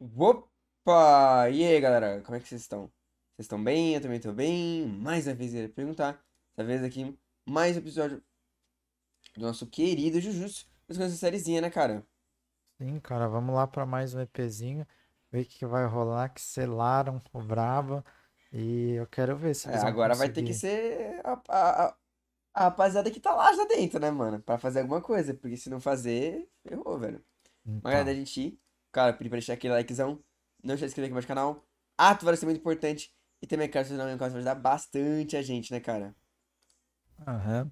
Opa! E aí, galera? Como é que vocês estão? Vocês estão bem? Eu também estou bem. Mais uma vez eu perguntar. Dessa vez aqui, mais um episódio do nosso querido Jujutsu. Mas com essa sériezinha, né, cara? Sim, cara. Vamos lá para mais um EPzinho. Ver o que vai rolar, que selaram o Brava. E eu quero ver se é, Agora vai ter que ser a, a, a- rapaziada que tá lá já dentro, né, mano? Pra fazer alguma coisa. Porque se não fazer, ferrou, velho. Então. Mas a gente Cara, pedi pra deixar aquele likezão. Não se inscrever aqui no canal. ato vai ser muito importante. E também, cara, se não me vai ajudar bastante a gente, né, cara? Aham. Uhum.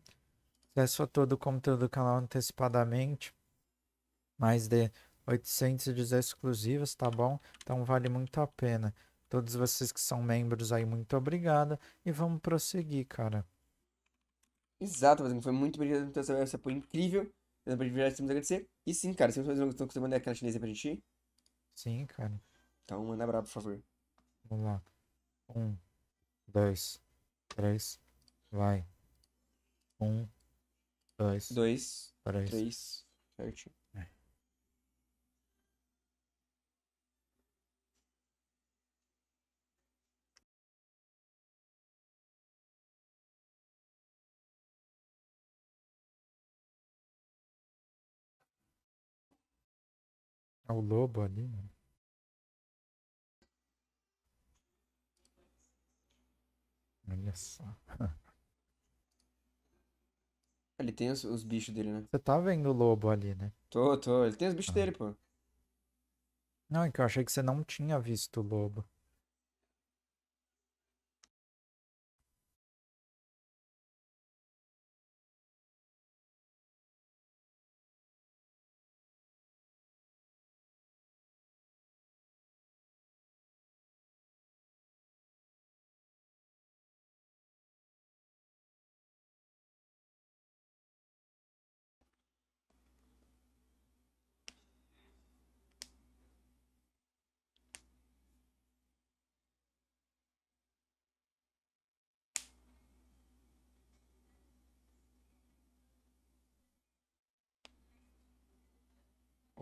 Acesso a todo o conteúdo do canal antecipadamente. Mais de 810 exclusivas, tá bom? Então vale muito a pena. Todos vocês que são membros aí, muito obrigado. E vamos prosseguir, cara. Exato, mas foi muito obrigado por essa apoio incrível. Eu não podia agradecer. E sim, cara, se vocês não estão acostumando, é aquela chinesa pra gente ir. Sim, cara. Então manda brabo, por favor. Vamos lá. Um, dois, três, vai. Um, dois, dois três. três. Certinho. É. é o lobo ali, mano. Olha só. Ele tem os, os bichos dele, né? Você tá vendo o lobo ali, né? Tô, tô. Ele tem os bichos ah. dele, pô. Não, é que eu achei que você não tinha visto o lobo.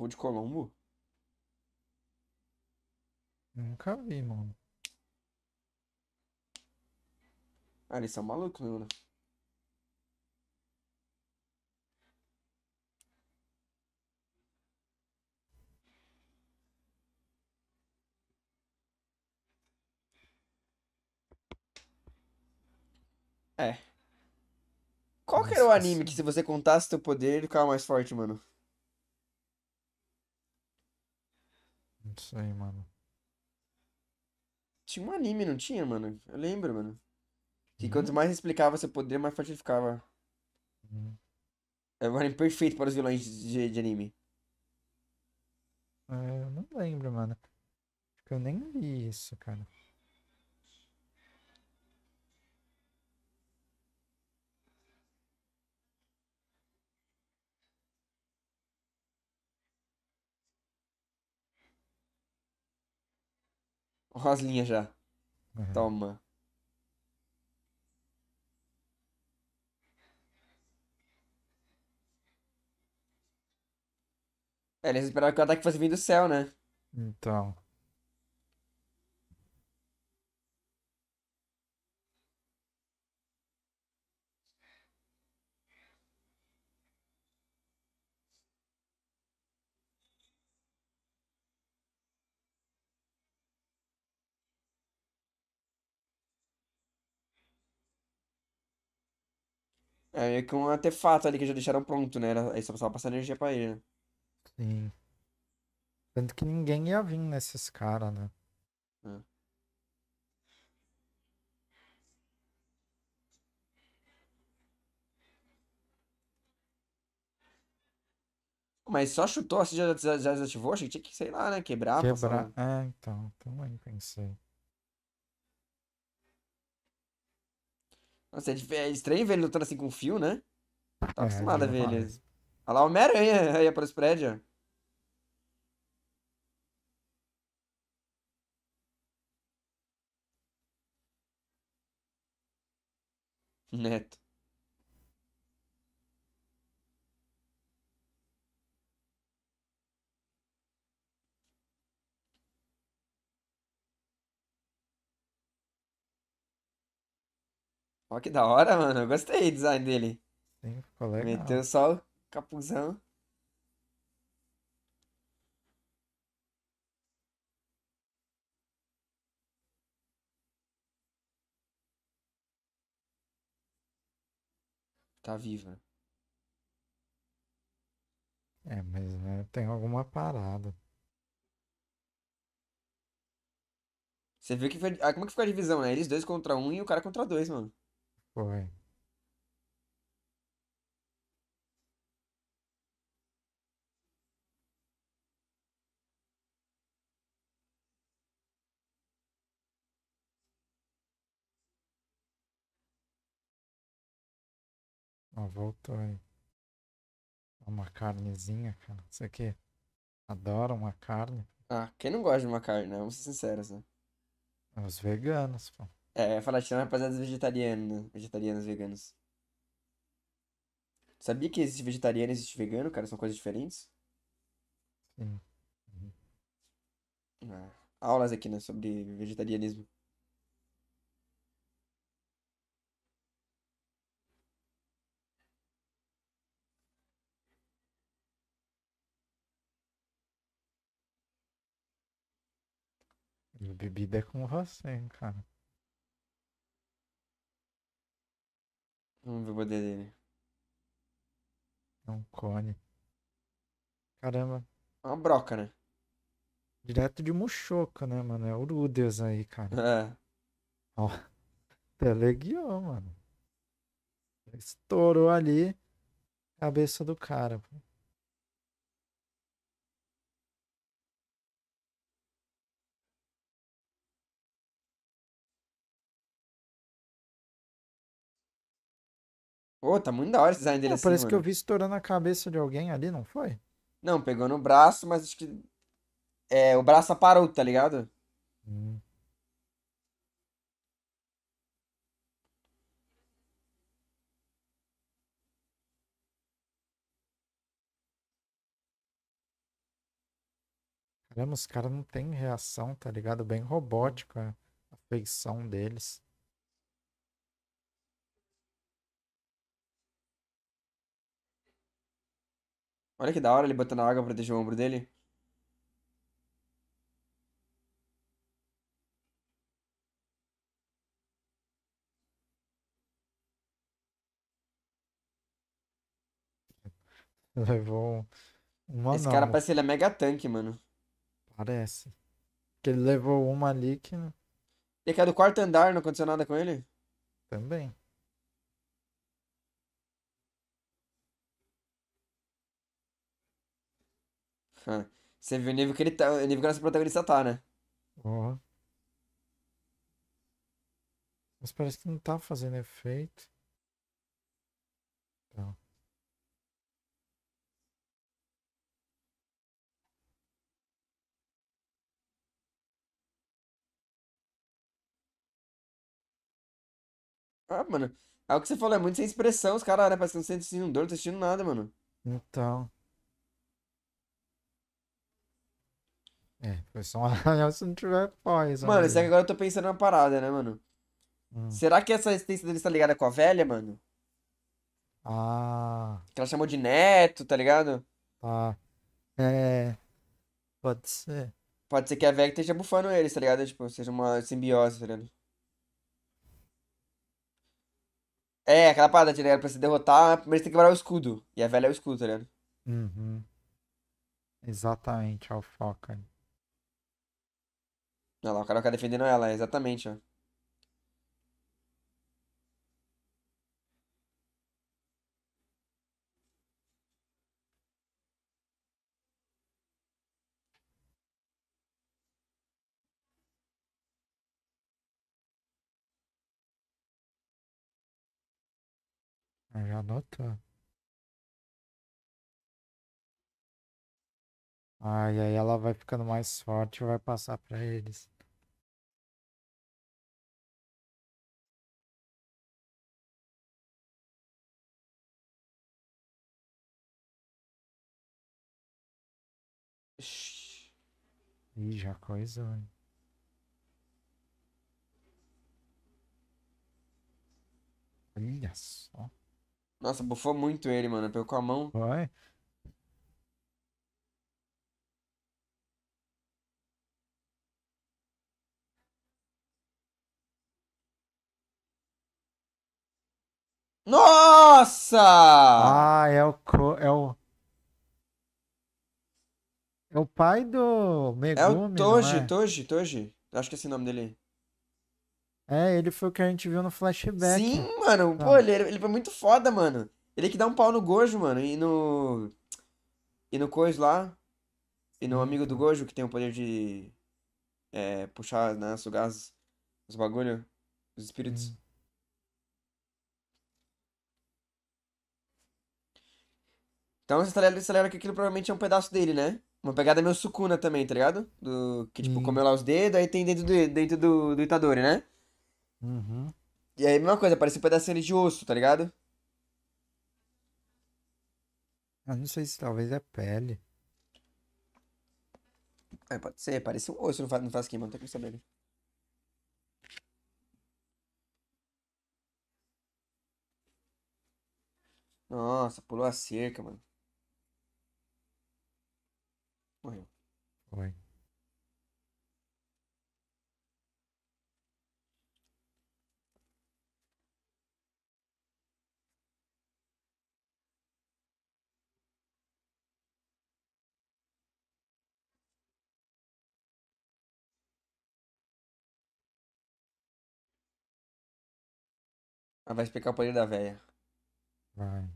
de Colombo? Nunca vi, mano. Ah, eles são malucos, mano. Né? É. Qual que era o anime que se você contasse teu poder ele ficava mais forte, mano? sei, mano. Tinha um anime, não tinha, mano? Eu lembro, mano. Que hum. quanto mais explicava seu poder, mais fortificava. Hum. É um anime perfeito para os vilões de, de anime. É, eu não lembro, mano. Acho que eu nem li isso, cara. Roslinha já. Uhum. Toma. É, eles esperavam que o ataque fosse vir do céu, né? Então. É meio que um artefato ali que já deixaram pronto, né? Era- Aí só precisava passar energia pra ele, né? Sim. Tanto que ninguém ia vir nesses caras, né? É. Mas só chutou assim, já, já já desativou? Achei que tinha que, sei lá, né? Quebrar, Quebrar. É, então, também pensei. Nossa, é, é estranho ver ele lutando assim com fio, né? Tá é, acostumado é, a ver ele. Olha lá, Homem-Aranha aí para os prédios. Neto. Ó, que da hora, mano. Eu gostei do design dele. Sim, ficou legal. Meteu só o capuzão. Tá viva. É, mas né, tem alguma parada. Você viu que foi. Ah, como é que ficou a divisão, né? Eles dois contra um e o cara contra dois, mano. Foi. Ó, voltou aí. Uma carnezinha, cara. você que Adora uma carne. Ah, quem não gosta de uma carne, né? Vamos ser sinceros, né? É os veganos, pô. É, Falatina, rapaziada vegetariana. Vegetarianas, veganas. Sabia que existe vegetariano e existe vegano, cara? São coisas diferentes? Sim. Uhum. Ah, aulas aqui, né? Sobre vegetarianismo. bebida é com você, cara. Vamos ver o poder dele. É um cone. Caramba. É uma broca, né? Direto de Muxoco, né, mano? É Urudes aí, cara. É. Ó. Teleguiou, mano. Estourou ali a cabeça do cara. Pô. Pô, tá muito da hora esse design é, dele não, assim, Parece mano. que eu vi estourando a cabeça de alguém ali, não foi? Não, pegou no braço, mas acho que. É, o braço aparou, tá ligado? Hum. Caramba, os caras não tem reação, tá ligado? Bem robótica a feição deles. Olha que da hora ele botando a água pra proteger o ombro dele. Levou uma Esse não. cara parece que ele é mega tanque, mano. Parece. Que ele levou uma ali que... Ele quer é do quarto andar, não aconteceu nada com ele? Também. você viu o nível que ele tá, o nível que o nosso protagonista tá, né? Ó. Mas parece que não tá fazendo efeito. Então. Ah, mano. É o que você falou, é muito sem expressão. Os caras, né, parece que não sentem assim, dor, não estão sentindo nada, mano. Então. É, foi só um arranhão se não tiver pós. Mano, isso é que agora eu tô pensando na parada, né, mano? Hum. Será que essa resistência dele tá ligada com a velha, mano? Ah. Que ela chamou de neto, tá ligado? Ah. É. Pode ser. Pode ser que a velha esteja bufando eles, tá ligado? Tipo, seja uma simbiose, tá ligado? É, aquela parada, tá ligado? Pra se derrotar, primeiro você tem que quebrar o escudo. E a velha é o escudo, tá ligado? Uhum. Exatamente, alfoca. Olha lá, o Carioca defendendo ela, exatamente, ó. Ah, já anotou. Ai, aí ela vai ficando mais forte e vai passar para eles. Ih, já coisou, hein? Olha só. Nossa, bufou muito ele, mano. Pegou com a mão. Ué? Nossa! Ah, é o. Co... É o... É o pai do Megumi, É o Toji, é? Toji, Toji. Acho que é esse o nome dele. É, ele foi o que a gente viu no flashback. Sim, mano. Tá. Pô, ele, ele foi muito foda, mano. Ele é que dá um pau no Gojo, mano. E no. E no Cois lá. E no amigo do Gojo, que tem o poder de. É, puxar, né? Sugás. Os bagulho. Os espíritos. Hum. Então você tá acelera tá que aquilo provavelmente é um pedaço dele, né? uma pegada meio sucuna também, tá ligado? Do, que, tipo, hum. comeu lá os dedos, aí tem dentro do, dentro do, do Itadori, né? Uhum. E aí, mesma coisa, parece um pedacinho de osso, tá ligado? Eu não sei se talvez é pele. É, pode ser, parece um osso, não faz, não faz queima, não tem como saber. Né? Nossa, pulou a cerca, mano. Morreu. Foi. Ah, vai explicar o poder da velha. Vai.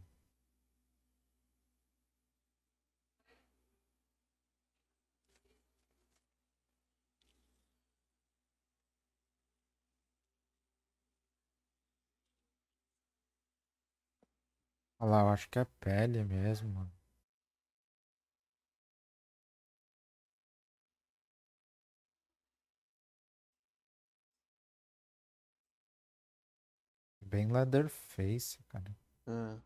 Olha lá, eu acho que é pele mesmo, mano. Bem Leatherface, cara. Ah.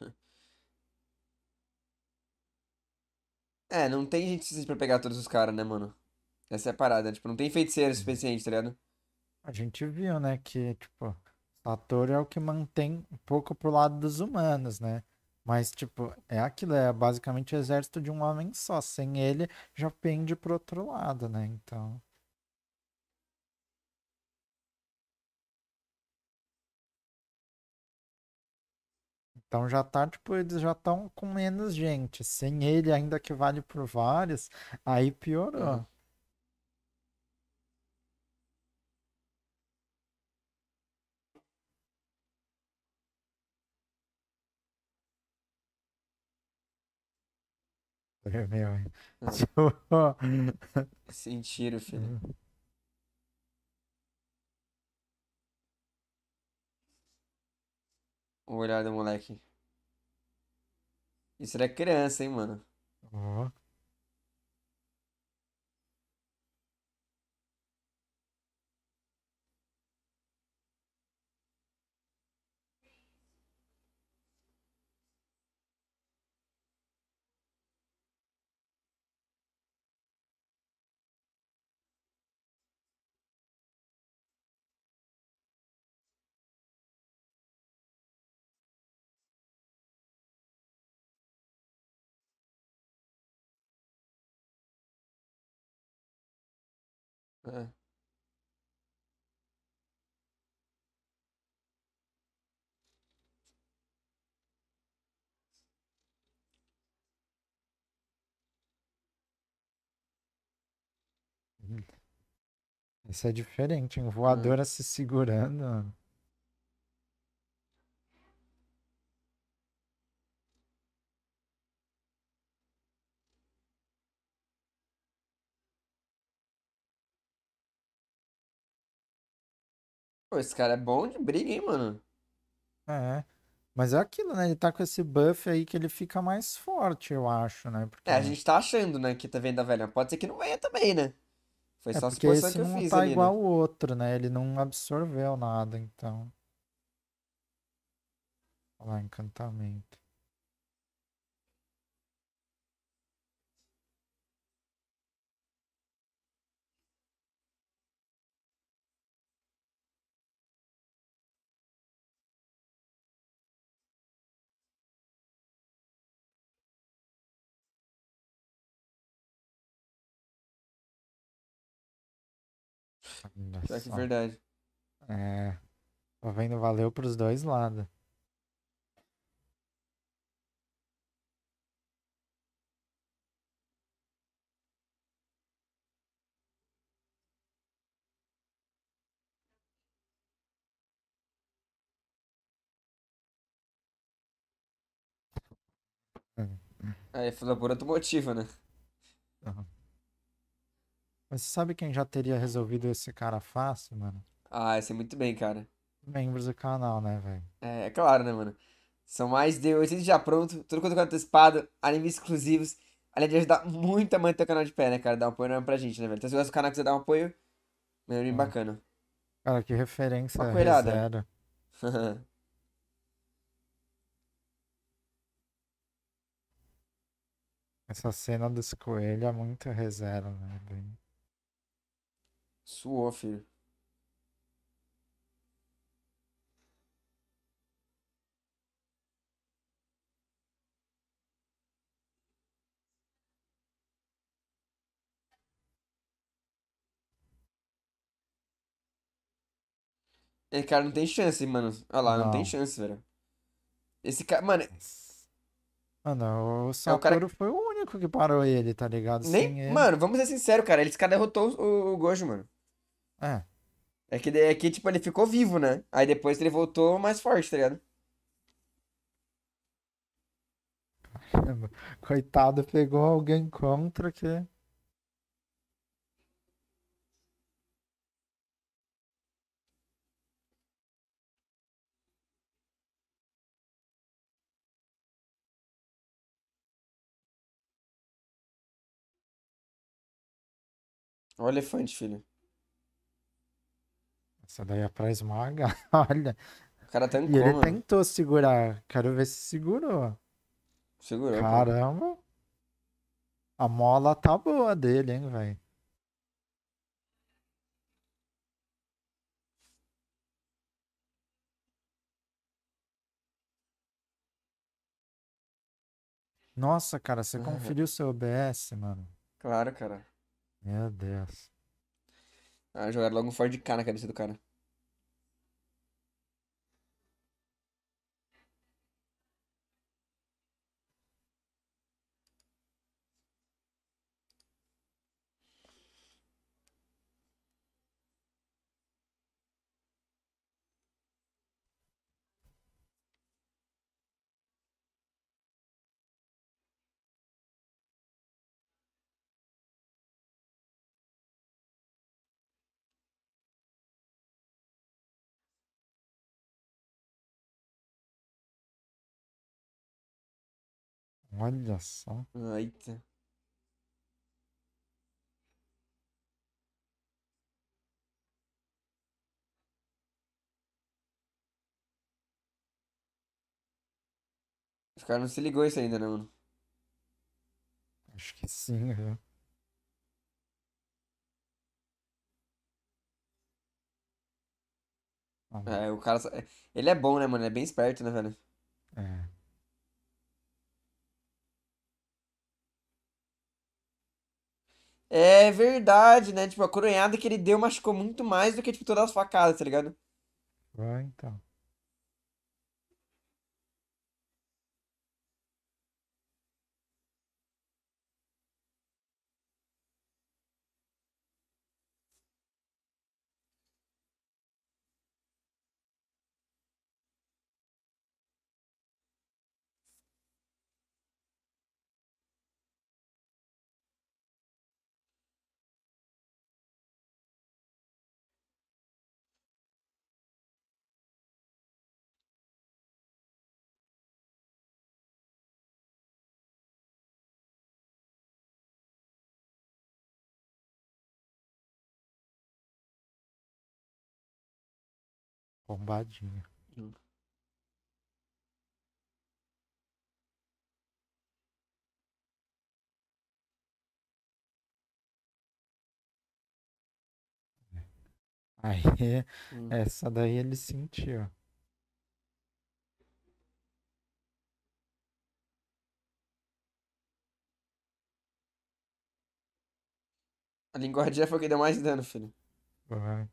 É, não tem gente suficiente pra pegar todos os caras, né, mano? Essa é a parada. Tipo, não tem feiticeiro uhum. suficiente, tá ligado? A gente viu, né, que, tipo, Satoru é o que mantém um pouco pro lado dos humanos, né? Mas, tipo, é aquilo, é basicamente o exército de um homem só. Sem ele, já pende pro outro lado, né? Então. Então já tá, tipo, eles já estão com menos gente. Sem ele, ainda que vale por vários, aí piorou. Uhum. Meu, é. Sentiram, filho. Hum. o olhar do moleque. Isso era criança, hein, mano? Ó. Oh. É. Uhum. Isso é diferente, hein? É. Voadora se segurando. Pô, esse cara é bom de briga, hein, mano? É. Mas é aquilo, né? Ele tá com esse buff aí que ele fica mais forte, eu acho, né? Porque... É, a gente tá achando, né, que tá vendo a velha. Pode ser que não venha também, né? Foi é só a suposição que eu não fiz tá ali, né? igual né? o outro, né? Ele não absorveu nada, então. Olha lá, encantamento. Olha que é verdade. É. Tô vendo valeu pros dois lados. Aí, foi por outro motivo, né? Uhum. Mas sabe quem já teria resolvido esse cara fácil, mano? Ah, eu sei é muito bem, cara. Membros do canal, né, velho? É, é claro, né, mano? São mais de 800 já pronto, tudo quanto é antecipado, animes exclusivos. Além de ajudar muito a manter o canal de pé, né, cara? Dá um apoio enorme pra gente, né, velho? Então, se você gosta do canal quiser dar um apoio, meu é. bacana. Cara, que referência. Uma coelhada. Essa cena dos coelhos é muito reserva, né? Bem... Suou, filho. Esse cara não tem chance, mano. Olha lá, não, não tem chance, velho. Esse cara, mano. É mano, o Satoru é cara... foi o único que parou ele, tá ligado? Nem... Ele... Mano, vamos ser sinceros, cara. Esse cara derrotou o, o Gojo, mano. É. É que, é que, tipo, ele ficou vivo, né? Aí depois ele voltou mais forte, tá ligado? Coitado, pegou alguém contra que. Olha o elefante, filho. Essa daí é pra esmagar, olha. O cara tá em coma. ele tentou segurar. Quero ver se segurou. Segurou. Caramba. A mola tá boa dele, hein, velho. Nossa, cara, você conferiu seu OBS, mano. Claro, cara. Meu Deus. Ah, jogaram logo um Ford K na cabeça do cara. Olha só. Eita. Os cara não se ligou isso ainda, né, mano? Acho que sim, é. É, o cara. É, ele é bom, né, mano? É bem esperto, né, velho? é. É verdade, né? Tipo, a coronhada que ele deu machucou muito mais do que, tipo, todas as facadas, tá ligado? Ah, então. Bombadinha. Hum. Aí, hum. essa daí ele sentiu. A linguagem já foi o que deu mais dano, filho. Vai.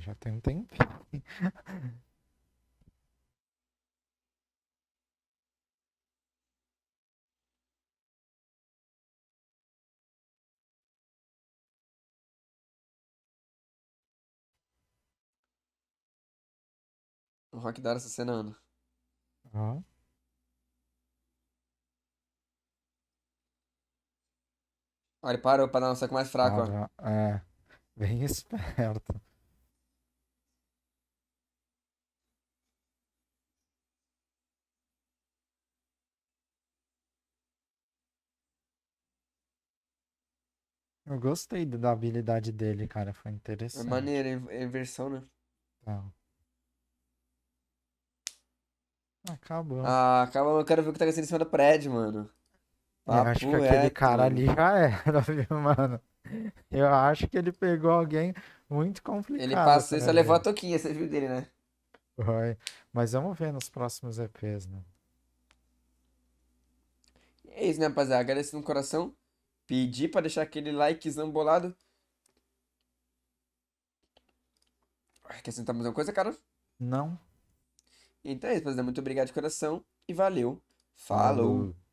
já tem um tempinho. O Rock Dar assassinando. Ó. Olha, ele parou pra dar um saco mais fraco, ó. é. Bem esperto. Eu gostei da habilidade dele, cara. Foi é interessante. É maneiro, é inversão, né? Tá. Acabou. Ah, acaba eu quero ver o que tá acontecendo em cima do prédio, mano. Papo eu acho que é, aquele cara ali já era, viu, mano? Eu acho que ele pegou alguém muito complicado. Ele passou e só né, levou a toquinha, você viu dele, né? Foi. Mas vamos ver nos próximos EPs, né? É isso, né, rapaziada? Agradeço no coração. Pedir para deixar aquele likezão bolado. quer sentar mais alguma coisa, cara? Não. Então é isso, rapaziada. Muito obrigado de coração e valeu. Falou. Falou.